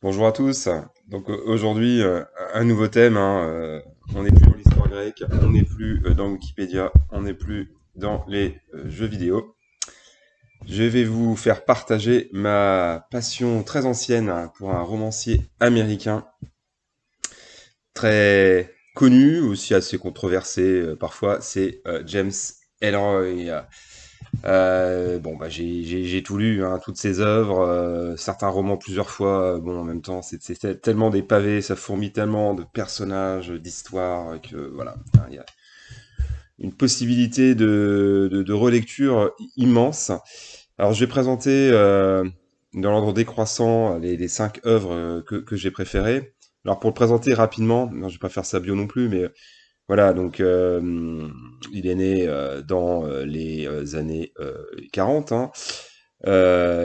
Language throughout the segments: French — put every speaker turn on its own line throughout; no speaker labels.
Bonjour à tous. Donc euh, aujourd'hui, euh, un nouveau thème. Hein, euh, on n'est plus dans l'histoire grecque, on n'est plus dans Wikipédia, on n'est plus dans les jeux vidéo. Je vais vous faire partager ma passion très ancienne pour un romancier américain, très connu, aussi assez controversé parfois, c'est James Ellroy. Euh, bon, bah, j'ai tout lu, hein, toutes ses œuvres, euh, certains romans plusieurs fois. Euh, bon, en même temps, c'est tellement des pavés, ça fourmille tellement de personnages, d'histoires, que voilà, il y a une possibilité de, relecture immense. Alors, je vais présenter dans l'ordre décroissant les, cinq œuvres que, j'ai préférées. Alors, pour le présenter rapidement, non, je vais pas faire ça bio non plus, mais voilà, donc euh, il est né euh, dans euh, les années 40. Hein.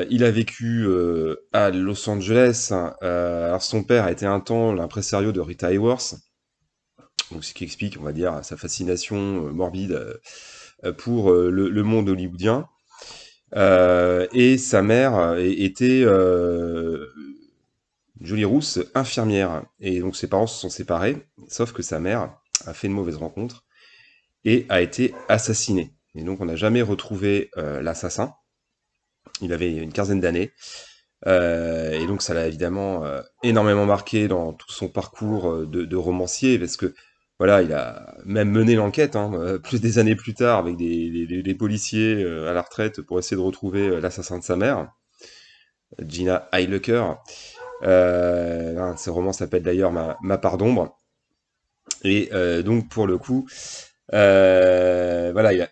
il a vécu à Los Angeles. Hein. alors son père a été un temps l'impresario de Rita Hayworth, donc ce qui explique, on va dire, sa fascination morbide pour le, monde hollywoodien. et sa mère était jolie rousse infirmière. Et donc ses parents se sont séparés, sauf que sa mère a fait une mauvaise rencontre et a été assassiné. Et donc on n'a jamais retrouvé euh, l'assassin. Il avait une quinzaine d'années. Euh, et donc ça l'a évidemment euh, énormément marqué dans tout son parcours de, romancier, parce que voilà, il a même mené l'enquête, hein, plus des années plus tard, avec des, policiers à la retraite pour essayer de retrouver l'assassin de sa mère, Gina Heilecker. Ben, ce roman s'appelle d'ailleurs Ma part d'ombre. Et euh, donc, pour le coup, euh, voilà,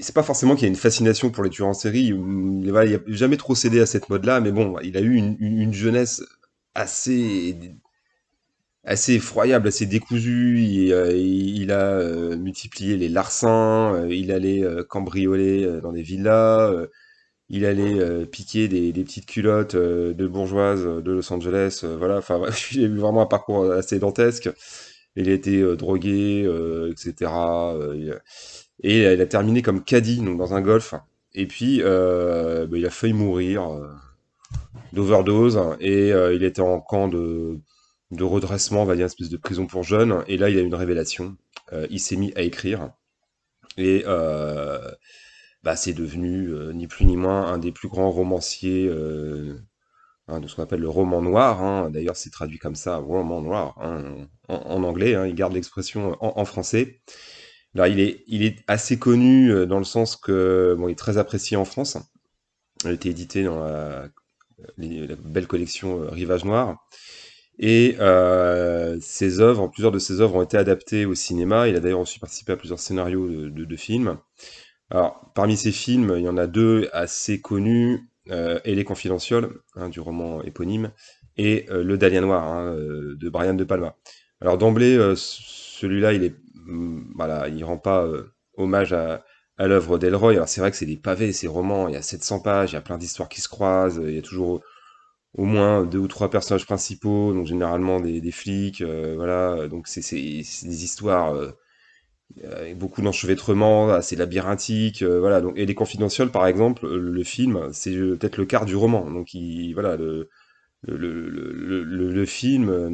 c'est pas forcément qu'il y a une fascination pour les tueurs en série. Il n'a jamais trop cédé à cette mode-là, mais bon, il a eu une, jeunesse assez assez effroyable, assez décousue. Il, euh, a multiplié les larcins, il allait cambrioler dans des villas, il allait piquer des, petites culottes de bourgeoises de Los Angeles. voilà, enfin, il a eu vraiment un parcours assez dantesque il a été euh, drogué, euh, etc. Euh, et il a, terminé comme caddie, donc dans un golf. Et puis, bah, il a failli mourir d'overdose. Et il était en camp de, redressement, on va dire, une espèce de prison pour jeunes. Et là, il a eu une révélation. il s'est mis à écrire. Et bah, c'est devenu, ni plus ni moins, un des plus grands romanciers Hein, de ce qu'on appelle le roman noir. Hein. D'ailleurs, c'est traduit comme ça, roman noir, hein, en, anglais. il garde l'expression euh, en, français. il est, assez connu euh, dans le sens que, bon, il est très apprécié en France. Il a été édité dans la, belle collection euh, Rivage Noir. Et plusieurs de ses œuvres ont été adaptées au cinéma. Il a d'ailleurs aussi participé à plusieurs scénarios de, films. Alors, parmi ces films, il y en a deux assez connus. Euh, et les Confidential, hein, du roman éponyme, et euh, Le Dahlia Noir hein, euh, de Brian De Palma. Alors d'emblée, celui-là, il est, mm, voilà, il rend pas hommage à, l'œuvre d'Elroy. Alors c'est vrai que c'est des pavés, ces romans, il y a 700 pages, il y a plein d'histoires qui se croisent, il y a toujours au moins deux ou trois personnages principaux, donc généralement des, flics, voilà, donc c'est des histoires euh, beaucoup d'enchevêtrements assez labyrinthiques, euh, voilà. Donc, et les confidentiels, par exemple, euh, le film, c'est peut-être le quart du roman. Donc, il, voilà, le, film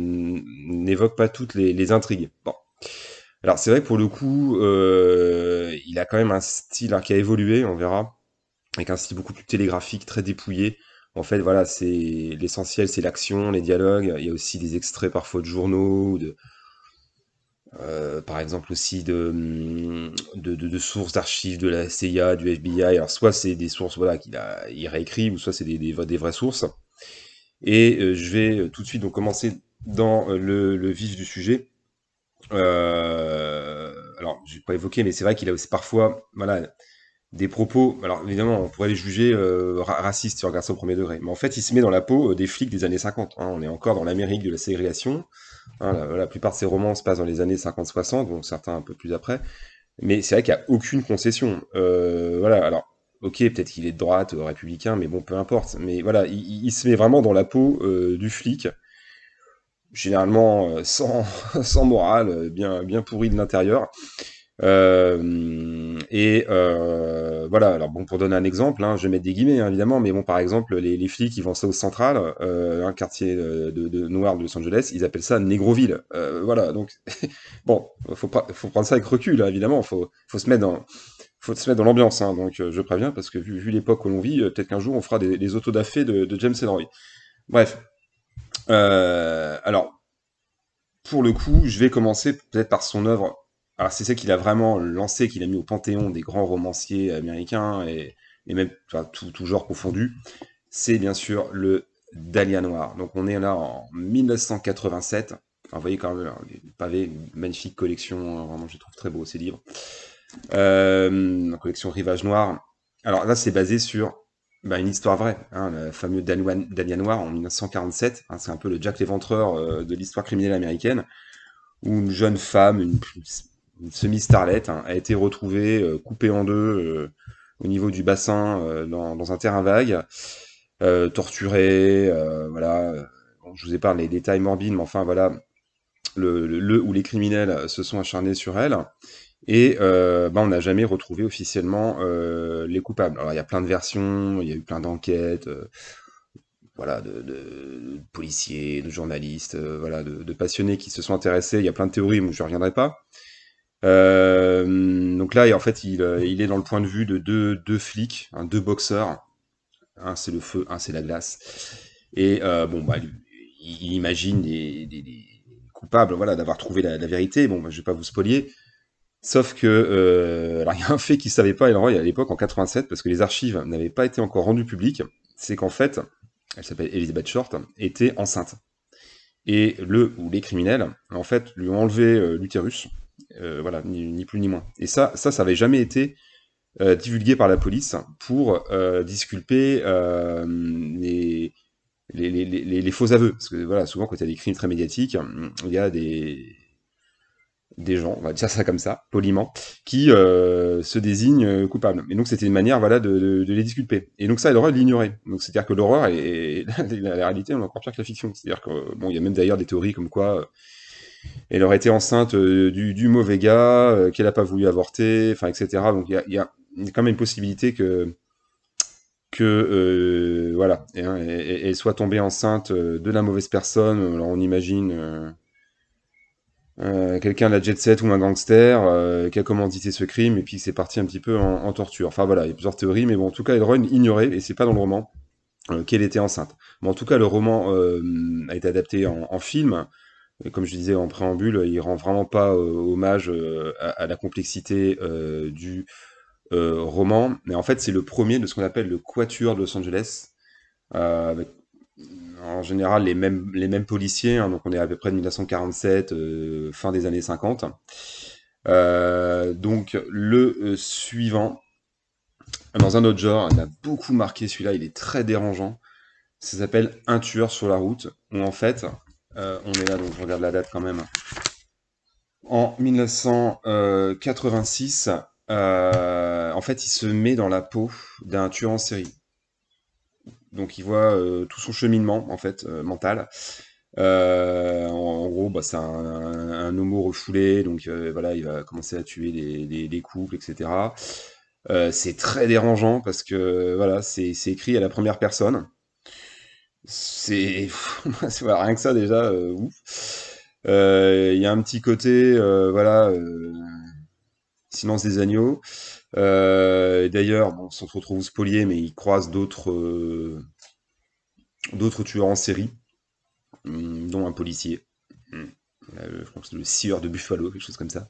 n'évoque pas toutes les, intrigues. Bon. Alors, c'est vrai que pour le coup, il a quand même un style hein, qui a évolué, on verra, avec un style beaucoup plus télégraphique, très dépouillé. En fait, voilà, c'est l'essentiel, c'est l'action, les dialogues. Il y a aussi des extraits parfois de journaux, de, euh, par exemple aussi mm, de, sources d'archives de la CIA, du FBI. Alors soit c'est des sources voilà, qu'il a il réécrit, ou soit c'est des, des, vraies sources. Et euh, je vais euh, tout de suite donc, commencer dans le, vif du sujet. alors, je vais pas évoqué, mais c'est vrai qu'il a aussi parfois voilà, des propos. Alors évidemment, on pourrait les juger racistes si on regarde ça au premier degré. Mais en fait, il se met dans la peau des flics des années 50. Hein. On est encore dans l'Amérique de la ségrégation. Hein, la, plupart de ses romans se passent dans les années 50-60, dont certains un peu plus après. Mais c'est vrai qu'il n'y a aucune concession. Euh, voilà, alors, ok, peut-être qu'il est de droite, euh, républicain, mais bon, peu importe. Mais voilà, il, se met vraiment dans la peau euh, du flic, généralement sans, sans morale, bien, bien pourri de l'intérieur. Euh, et euh, voilà, alors bon, pour donner un exemple, hein, je vais mettre des guillemets hein, évidemment, mais bon, par exemple, les, les flics qui vont ça au central, euh, un quartier de, noir de Los Angeles, ils appellent ça Négroville. voilà, donc bon, faut, faut prendre ça avec recul, hein, évidemment, faut, faut se mettre dans. Faut se mettre dans l'ambiance, donc je préviens, parce que vu, l'époque où l'on vit, peut-être qu'un jour on fera des, des autos de, de, James Henry Bref. alors, pour le coup, je vais commencer peut-être par son œuvre c'est ça qu'il a vraiment lancé, qu'il a mis au panthéon des grands romanciers américains et, même enfin, tout, genre confondu, c'est bien sûr le Dahlia Noir. Donc on est là en 1987. Enfin, vous voyez quand même les hein, pavés, magnifique collection, hein, vraiment je trouve très beau ces livres. La euh, collection Rivage Noir. Alors là c'est basé sur bah, une histoire vraie, hein, le fameux Dahlia Noir en 1947. c'est un peu le Jack l'Éventreur euh, de l'histoire criminelle américaine où une jeune femme, une, une semi-starlette, hein, a été retrouvée euh, coupée en deux euh, au niveau du bassin euh, dans, un terrain vague, torturée, voilà. je vous ai parlé des détails morbides, mais enfin voilà, le, où ou les criminels se sont acharnés sur elle. Et bah, on n'a jamais retrouvé officiellement les coupables. Alors il y a plein de versions, il y a eu plein d'enquêtes voilà, de, policiers, de journalistes, voilà, de, de, passionnés qui se sont intéressés. Il y a plein de théories, mais je ne reviendrai pas. Euh, donc là, en fait, euh, il, est dans le point de vue de deux, flics, hein, deux boxeurs. Un, c'est le feu, un, c'est la glace. Et euh, bon, bah, il imagine des, coupables voilà, d'avoir trouvé la, vérité. Bon, bah, je ne vais pas vous spoiler. Sauf que, y a un fait qu'il ne savait pas Elroy à l'époque, en 87, parce que les archives n'avaient pas été encore rendues publiques, c'est qu'en fait, elle s'appelle Elizabeth Short, était enceinte. Et le ou les criminels, en fait, lui ont enlevé l'utérus euh, voilà, ni, plus ni moins. Et ça, ça, ça avait jamais été euh, divulgué par la police pour euh, disculper les, faux aveux. Parce que voilà, souvent quand il y a des crimes très médiatiques, hum, il y a des, gens, on va dire ça comme ça, poliment, qui se désignent coupables. Et donc c'était une manière voilà, de, les disculper. Et donc ça, l'horreur l'ignorer. Donc c'est-à-dire que l'horreur et la, réalité, on est encore pire que la fiction. C'est-à-dire que, bon, il y a même d'ailleurs des théories comme quoi elle aurait été enceinte euh, du, mauvais gars, euh, qu'elle n'a pas voulu avorter, etc. Donc il y a, quand même une possibilité que euh, voilà, hein, elle, soit tombée enceinte de la mauvaise personne. on imagine quelqu'un de la jet set ou un gangster qui a commandité ce crime et puis s'est parti un petit peu en, torture. Enfin voilà, il y a plusieurs théories, mais bon, en tout cas, Elrond ignorait et c'est pas dans le roman qu'elle était enceinte. Mais en tout cas, le roman a été adapté en film comme je disais en préambule, il rend vraiment pas euh, hommage euh, à, la complexité euh, du roman. Mais en fait, c'est le premier de ce qu'on appelle le quatuor de Los Angeles, en général les mêmes, les mêmes policiers, hein. donc on est à peu près de 1947, fin des années 50. donc le suivant, dans un autre genre, il a beaucoup marqué celui-là, il est très dérangeant, ça s'appelle Un tueur sur la route, où en fait euh, on est là, donc je regarde la date quand même. En 1986, euh, en fait, il se met dans la peau d'un tueur en série. Donc il voit euh, tout son cheminement, en fait, mental. En, gros, bah, c'est un, homo refoulé, donc voilà, il va commencer à tuer des, des couples, etc. c'est très dérangeant parce que voilà, c'est écrit à la première personne. C'est rien que ça déjà, euh, ouf. Il euh, y a un petit côté, euh, voilà, silence des agneaux. D'ailleurs, bon, trop se retrouve spolier, mais ils croisent d'autres d'autres tueurs en série, hum, dont un policier. Hum, crois je pense le sieur de Buffalo, quelque chose comme ça.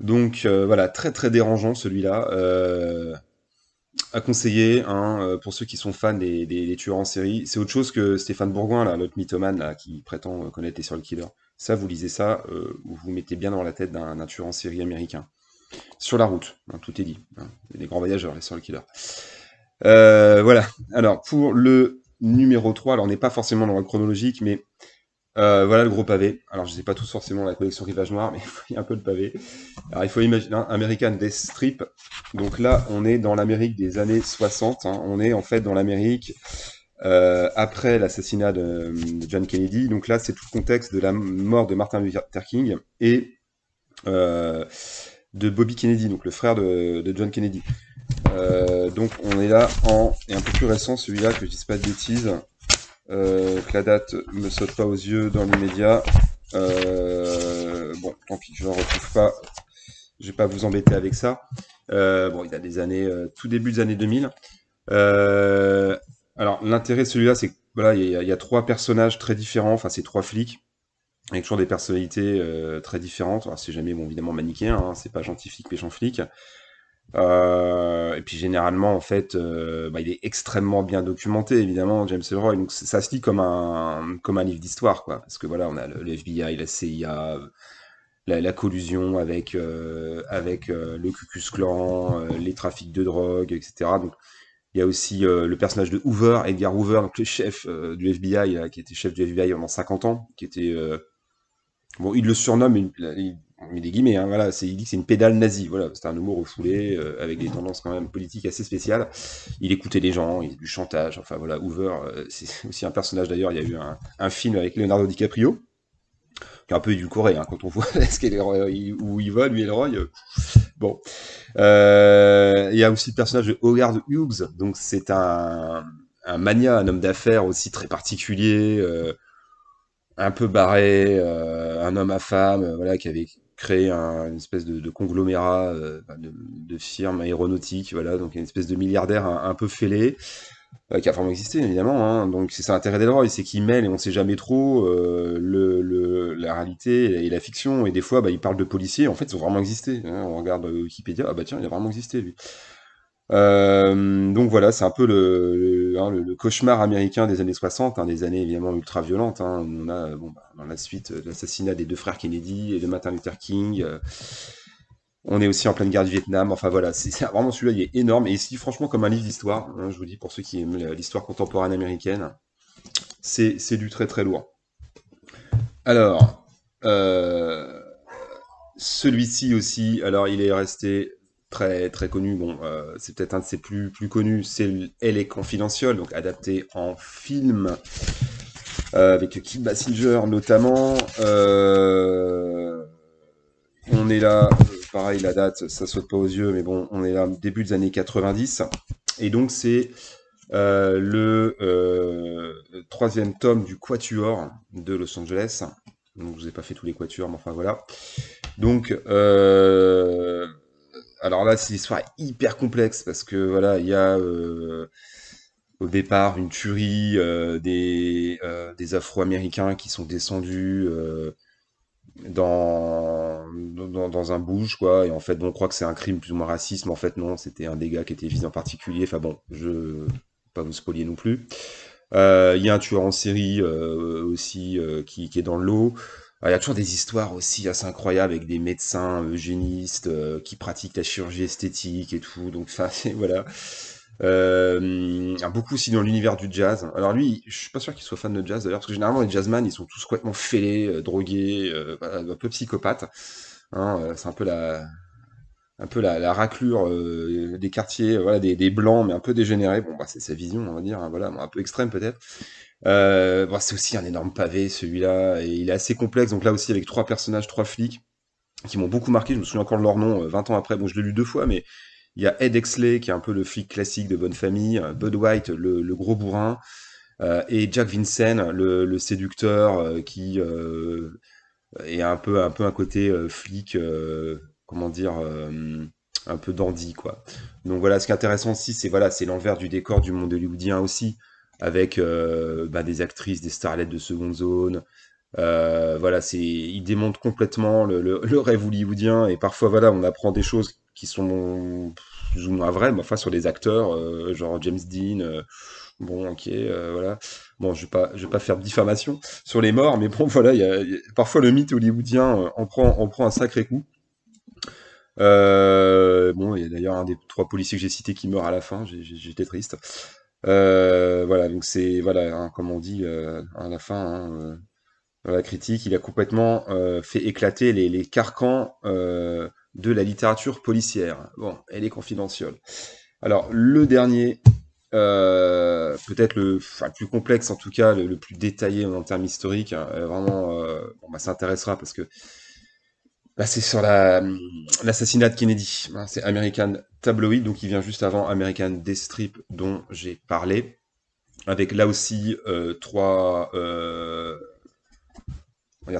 Donc voilà, très très dérangeant celui-là. Euh, à conseiller hein, euh, pour ceux qui sont fans des, tueurs en série. C'est autre chose que Stéphane Bourgoin, là, notre mythomane là, qui prétend euh, connaître les serial killers. Ça, vous lisez ça, vous euh, vous mettez bien dans la tête d'un tueur en série américain. Sur la route, hein, tout est dit. Hein. Les grands voyageurs, les sur killers. Euh, voilà. Alors, pour le numéro 3, alors on n'est pas forcément dans la chronologique, mais euh, voilà le gros pavé. Alors, je ne sais pas tous forcément la collection Rivage Noir, mais il y a un peu de pavé. Alors, il faut imaginer hein, American Death Strip. Donc là, on est dans l'Amérique des années 60. Hein. On est en fait dans l'Amérique euh, après l'assassinat de, John Kennedy. Donc là, c'est tout le contexte de la mort de Martin Luther King et euh, de Bobby Kennedy, donc le frère de, de John Kennedy. donc on est là en... Et un peu plus récent, celui-là, que je ne dise pas de bêtises. Euh, que la date me saute pas aux yeux dans l'immédiat. médias, euh, bon, tant pis, je n'en retrouve pas. Je ne vais pas vous embêter avec ça. Euh, bon, il a des années, tout début des années 2000. alors, l'intérêt de celui-là, c'est qu'il voilà, il y, a trois personnages très différents. Enfin, c'est trois flics avec toujours des personnalités très différentes. Alors, c'est jamais bon, évidemment manichéen. Hein. c'est pas gentil flic, méchant flic. Euh, et puis généralement, en fait, euh, bah, il est extrêmement bien documenté, évidemment, James Ellroy. Donc ça se lit comme un, comme un livre d'histoire, quoi. Parce que voilà, on a le, FBI, la CIA, la, la collusion avec, euh, avec le Cucus Clan, les trafics de drogue, etc. Donc il y a aussi le personnage de Hoover, Edgar Hoover, le chef du FBI, qui était chef du FBI pendant 50 ans, qui était. bon, il le surnomme, il, met des guillemets, hein, voilà, il dit que c'est une pédale nazie, voilà, c'est un humour refoulé, euh, avec des tendances quand même politiques assez spéciales. Il écoutait les gens, il y a du chantage, enfin voilà, Hoover, euh, c'est aussi un personnage d'ailleurs, il y a eu un, film avec Leonardo DiCaprio, qui est un peu édulcoré, hein, quand on voit ce où il va, lui et le Euh, bon. Euh, il y a aussi le personnage de Hogarth Hughes, donc c'est un, un mania, un homme d'affaires aussi très particulier, un peu barré, euh, un homme à femme, euh, voilà, qui avait créé une espèce de, de conglomérat euh, de, firmes aéronautiques, voilà, donc une espèce de milliardaire un, peu fêlé, qui a vraiment existé évidemment. Hein. donc c'est ça l'intérêt des d'Elroy, c'est qu'il mêle et on ne sait jamais trop le, la réalité et la, fiction. Et des fois, bah, il parle de policiers, en fait, ils ont vraiment existé. Hein. on regarde Wikipédia, ah bah tiens, il a vraiment existé lui. Euh, donc voilà, c'est un peu le, hein, cauchemar américain des années 60, hein, des années évidemment ultra violentes. Hein. on a bah, dans la suite euh, l'assassinat des deux frères Kennedy et de Martin Luther King. Euh, on est aussi en pleine guerre du Vietnam. Enfin voilà, c'est vraiment celui-là, il est énorme. Et ici, franchement, comme un livre d'histoire, je vous dis pour ceux qui aiment l'histoire contemporaine américaine, c'est du très très lourd. Alors, celui-ci aussi, alors il est resté très très connu. Bon, euh, c'est peut-être un de ses plus plus connus. C'est Elle est confidentielle, donc adapté en film euh, avec Kim Basinger notamment. Euh, on est là, pareil, la date, ça saute pas aux yeux, mais bon, on est là début des années 90. Et donc c'est le troisième tome du Quatuor de Los Angeles. Donc je vous ai pas fait tous les quatuors, mais enfin voilà. Donc euh, alors là, c'est histoire hyper complexe parce que voilà, il y a euh, au départ une tuerie euh, euh, des, Afro-Américains qui sont descendus dans, dans, un bouge, quoi. Et en fait, on croit que c'est un crime plus ou moins raciste, mais en fait, non, c'était un dégât qui était visé en particulier. Enfin bon, je pas vous spoiler non plus. Il y a un tueur en série aussi qui, est dans l'eau. Ah, il y a toujours des histoires aussi assez incroyables avec des médecins eugénistes euh, qui pratiquent la chirurgie esthétique et tout. Donc, ça, c'est- voilà. Euh, beaucoup aussi dans l'univers du jazz. Alors lui, je suis pas sûr qu'il soit fan de jazz d'ailleurs, parce que généralement les jazzman, ils sont tous complètement fêlés, euh, drogués, un peu psychopathes. Hein, c'est un peu la, un peu la, raclure des quartiers, voilà, des, blancs, mais un peu dégénérés. Bon, bah, c'est sa vision, on va dire, hein, voilà, un peu extrême peut-être. Euh, c'est aussi un énorme pavé celui-là, et il est assez complexe, donc là aussi avec trois personnages, trois flics, qui m'ont beaucoup marqué, je me souviens encore de leur nom 20 euh, ans après, bon je l'ai lu deux fois, mais il y a Ed Exley, qui est un peu le flic classique de bonne famille, euh, Bud White, le, gros bourrin, et Jack Vincent, le, séducteur, qui est un peu, un peu un côté flic, comment dire un peu dandy quoi. Donc voilà, ce qui est intéressant aussi, c'est voilà, c'est l'envers du décor du monde hollywoodien aussi avec euh, bah, des actrices, des starlettes de seconde zone. Euh, voilà, c'est, il démonte complètement le, rêve hollywoodien et parfois, voilà, on apprend des choses qui sont plus ou moins vraies, mais enfin sur les acteurs, euh, genre James Dean. Bon, ok, voilà. Bon, je vais vais pas faire de diffamation sur les morts, mais bon, voilà, il y a, parfois le mythe hollywoodien en prend, prend un sacré coup. bon, il y a d'ailleurs un des trois policiers que j'ai cités qui meurt à la fin, j'étais triste. Euh, voilà, donc c'est, voilà, hein, comme on dit euh, à la fin, hein, euh, dans la critique, il a complètement fait éclater les, carcans de la littérature policière. Bon, elle est confidentielle. Alors, le dernier, peut-être le, plus complexe en tout cas, le, plus détaillé en termes historiques, hein, vraiment, bon, bah, ça intéressera parce que bah, c'est sur l'assassinat de Kennedy. Hein, c'est American Tabloid, donc il vient juste avant American Des Strip dont j'ai parlé. Avec là aussi euh, trois, euh,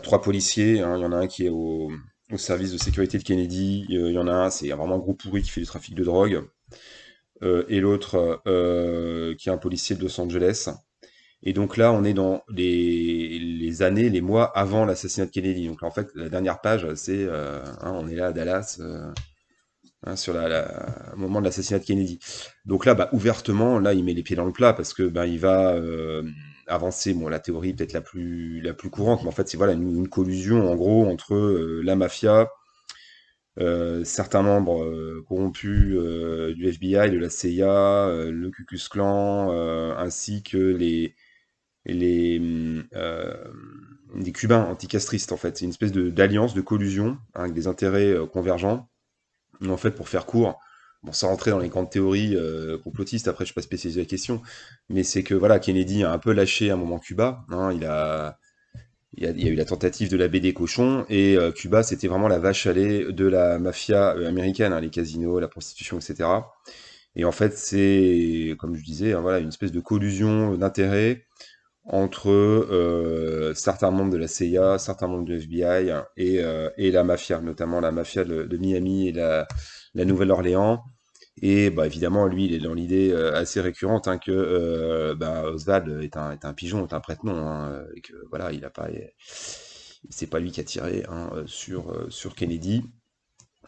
trois policiers. Hein, il y en a un qui est au, service de sécurité de Kennedy. Euh, il y en a un, c'est vraiment un pourri qui fait du trafic de drogue. et l'autre, qui est un policier de Los Angeles. Et donc là, on est dans les, les années, les mois avant l'assassinat de Kennedy. Donc en fait, la dernière page, c'est euh, hein, on est là à Dallas euh, hein, sur la, moment de l'assassinat de Kennedy. Donc là, bah, ouvertement, là, il met les pieds dans le plat parce que ben il va euh, avancer. Bon, la théorie peut-être la plus la plus courante, mais en fait, c'est voilà une, collusion en gros entre la mafia. certains membres corrompus du FBI, de la CIA, le Ku Clan, ainsi que les, les, euh, les Cubains anticastristes, en fait. C'est une espèce d'alliance, de, collusion, hein, avec des intérêts euh, convergents. en fait, pour faire court, bon, sans rentrer dans les grandes théories euh, complotistes, après je ne suis pas spécialisé la question, mais c'est que voilà, Kennedy a un peu lâché un moment Cuba, hein. il, a, il, y a eu la tentative de la des cochons, et Cuba c'était vraiment la vache à de la mafia américaine, hein, les casinos, la prostitution, etc. Et en fait c'est, comme je disais, voilà, une espèce de collusion d'intérêts entre euh, certains membres de la CIA, certains membres de FBI euh, et, la mafia, notamment la mafia de, Miami et la, la Nouvelle-Orléans. Et bah, évidemment, lui, il est dans l'idée euh, assez récurrente hein, que bah, Oswald est un, pigeon, est un prête-nom, hein, et que voilà, il a pas, c'est pas lui qui a tiré hein, sur, sur Kennedy.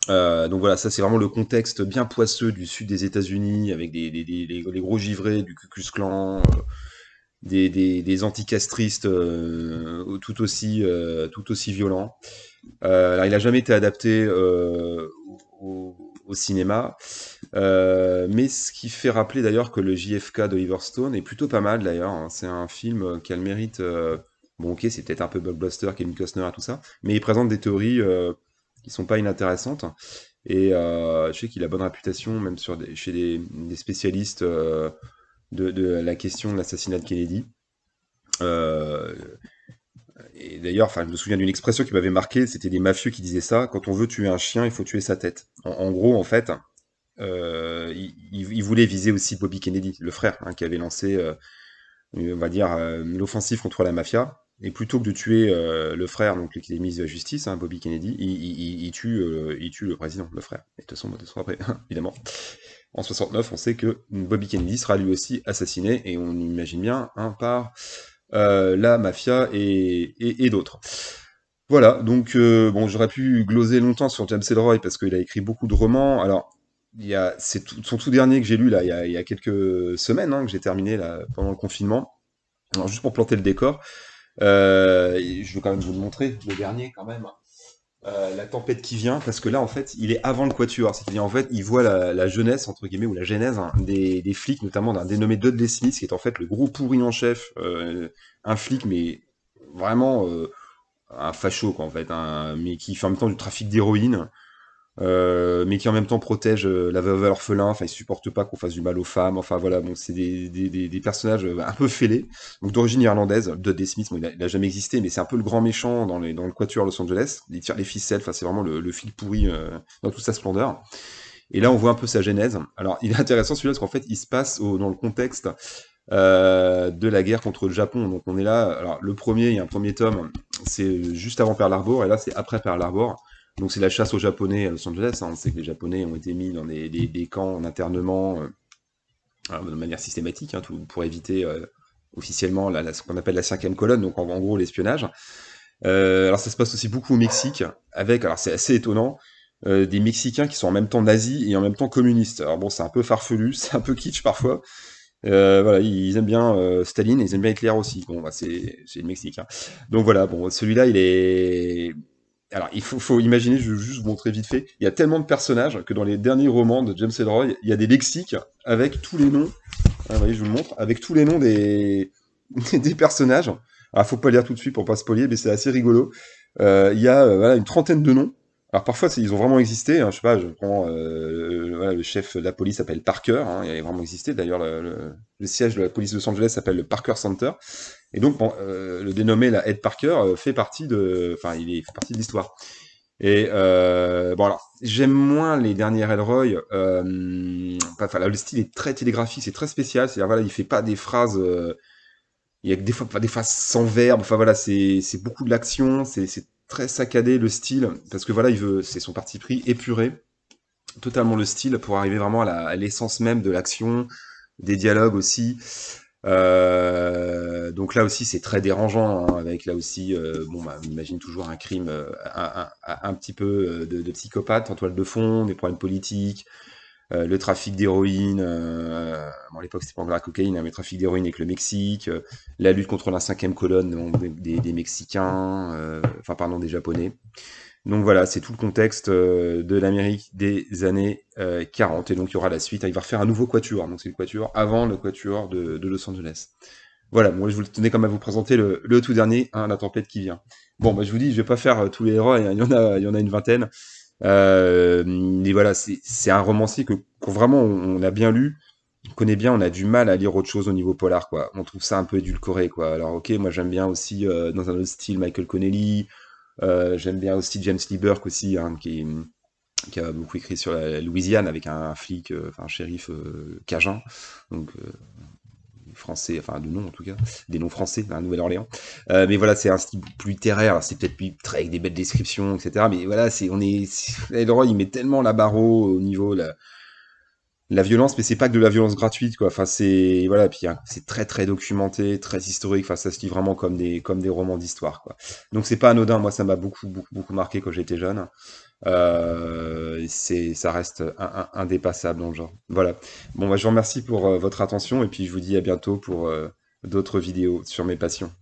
donc voilà, ça c'est vraiment le contexte bien poisseux du sud des États-Unis avec des, les, gros givrés du Ku Klux Klan, des, des, anticastristes euh, tout, aussi, euh, tout aussi violents. Euh, il n'a jamais été adapté au, cinéma, mais ce qui fait rappeler d'ailleurs que le JFK d'Oliver Stone est plutôt pas mal d'ailleurs. Hein. C'est un film qui a le mérite. bon, ok, c'est peut-être un peu blockbuster, Kevin Costner et tout ça, mais il présente des théories qui sont pas inintéressantes. Et je sais qu'il a bonne réputation, même sur chez des, spécialistes de, la question de l'assassinat de Kennedy. Euh, et d'ailleurs, je me souviens d'une expression qui m'avait marqué, c'était des mafieux qui disaient ça, quand on veut tuer un chien, il faut tuer sa tête. En, gros, en fait, euh, ils il, voulait viser aussi Bobby Kennedy, le frère, hein, qui avait lancé, euh, on va dire, l'offensive contre la mafia. Et plutôt que de tuer le frère, donc qui est mis à justice, hein, Bobby Kennedy, il, tue, il tue le président, le frère. Et de toute façon, de toute façon après, évidemment. En 69, on sait que Bobby Kennedy sera lui aussi assassiné, et on imagine bien hein, par euh, la mafia et, d'autres. Voilà, donc euh, bon, j'aurais pu gloser longtemps sur James Ellroy parce qu'il a écrit beaucoup de romans. Alors, c'est son tout dernier que j'ai lu là, il y, a, quelques semaines hein, que j'ai terminé là pendant le confinement. Alors, juste pour planter le décor, euh, je veux quand même vous le montrer, le dernier quand même. Euh, la tempête qui vient, parce que là, en fait, il est avant le quatuor. C'est-à-dire, en fait, il voit la, jeunesse, entre guillemets, ou la genèse hein, des, flics, notamment d'un dénommé Dodd Smith qui est en fait le gros pourri en chef, euh, un flic, mais vraiment euh, un facho, quoi, en fait, hein, mais qui fait en même temps du trafic d'héroïne, euh, mais qui en même temps protège euh, la veuve orphelin Enfin, il supporte pas qu'on fasse du mal aux femmes. Enfin, voilà, bon, c'est des, des, personnages euh, un peu fêlés. Donc, d'origine irlandaise, de Smith, il, a, jamais existé, mais c'est un peu le grand méchant dans, dans le Quatuor Los Angeles. Il tire les ficelles. Enfin, c'est vraiment le, le, fil pourri dans toute sa splendeur. Et là, on voit un peu sa genèse. Alors, il est intéressant celui-là parce qu'en fait, il se passe dans le contexte de la guerre contre le Japon. Donc, on est là. Alors, le premier, il y a un premier tome, c'est juste avant Pearl Harbor, et là, c'est après Pearl Harbor. Donc c'est la chasse aux Japonais à Los Angeles. Hein. On sait que les Japonais ont été mis dans des, des, camps en internement euh, de manière systématique hein, pour éviter euh, officiellement ce qu'on appelle la cinquième colonne, donc en, gros l'espionnage. Euh, alors ça se passe aussi beaucoup au Mexique, avec, alors c'est assez étonnant, des Mexicains qui sont en même temps nazis et en même temps communistes. Alors bon, c'est un peu farfelu, c'est un peu kitsch parfois, voilà, ils aiment bien Staline, et ils aiment bien Hitler aussi. Bon, bah, c'est le Mexique. Donc voilà, bon, celui-là, il est, alors, il faut, imaginer, je vais juste vous montrer vite fait, il y a tellement de personnages que dans les derniers romans de James Ellroy, il y a des lexiques avec tous les noms, ah, je montre, avec tous les noms des, des personnages. Alors, ah, faut pas lire tout de suite pour pas spoiler, mais c'est assez rigolo. Euh, il y a euh, une trentaine de noms alors parfois, ils ont vraiment existé. Hein, je sais pas, je prends euh, euh voilà, le chef de la police s'appelle Parker. Hein, il a vraiment existé. D'ailleurs, le, siège de la police de Los Angeles s'appelle le Parker Center. Et donc, euh, le dénommé la Ed Parker euh, fait partie de, enfin, il, est fait partie de l'histoire. Et bon, alors j'aime moins les dernières Elroy. Enfin, le style est très télégraphique, c'est très spécial. C'est-à-dire, voilà, il fait pas des phrases. il y a des fois des phrases sans verbe. Enfin voilà, c'est beaucoup de l'action. C'est très saccadé le style, parce que voilà, il veut, c'est son parti pris épuré, totalement le style pour arriver vraiment à l'essence même de l'action, des dialogues aussi. Euh, donc là aussi, c'est très dérangeant, hein, avec là aussi, euh, bon, bah, on imagine toujours un crime, euh, un, petit peu de, de, psychopathe en toile de fond, des problèmes politiques, euh, le trafic d'héroïne, bon, euh, à l'époque c'était pas encore la cocaïne, hein, mais le trafic d'héroïne avec le Mexique, euh, la lutte contre la cinquième colonne des, Mexicains, enfin pardon, des Japonais. Donc voilà, c'est tout le contexte de l'Amérique des années 40. Et donc il y aura la suite, il va refaire un nouveau quatuor, donc c'est le quatuor avant le quatuor de, Los Angeles. Voilà, bon, je vous tenais comme à vous présenter le, tout dernier, hein, la tempête qui vient. Bon, bah, je vous dis, je vais pas faire tous les héros, il y, en a, il y en a une vingtaine. Euh, mais voilà, c'est un romancier que, vraiment on, a bien lu, on connaît bien, on a du mal à lire autre chose au niveau polar, quoi. On trouve ça un peu édulcoré, quoi. Alors, ok, moi j'aime bien aussi, euh, dans un autre style, Michael Connelly, euh, j'aime bien aussi James Lee Burke aussi, hein, qui, a beaucoup écrit sur la Louisiane avec un, flic, euh, enfin un shérif cajun. Donc français, enfin de nom en tout cas, des noms français, hein, Nouvelle-Orléans. Euh, mais voilà, c'est un style plus littéraire, c'est peut-être plus très avec des belles descriptions, etc. Mais voilà, c'est on est, est il met tellement la barre au niveau la, la violence, mais c'est pas que de la violence gratuite, quoi. Enfin, c'est voilà, puis hein, c'est très très documenté, très historique. Enfin, ça se lit vraiment comme des comme des romans d'histoire, quoi. Donc c'est pas anodin. Moi, ça m'a beaucoup beaucoup beaucoup marqué quand j'étais jeune. Euh, c'est, ça reste indépassable dans genre. Voilà. Bon, bah, je vous remercie pour euh, votre attention et puis je vous dis à bientôt pour euh, d'autres vidéos sur mes passions.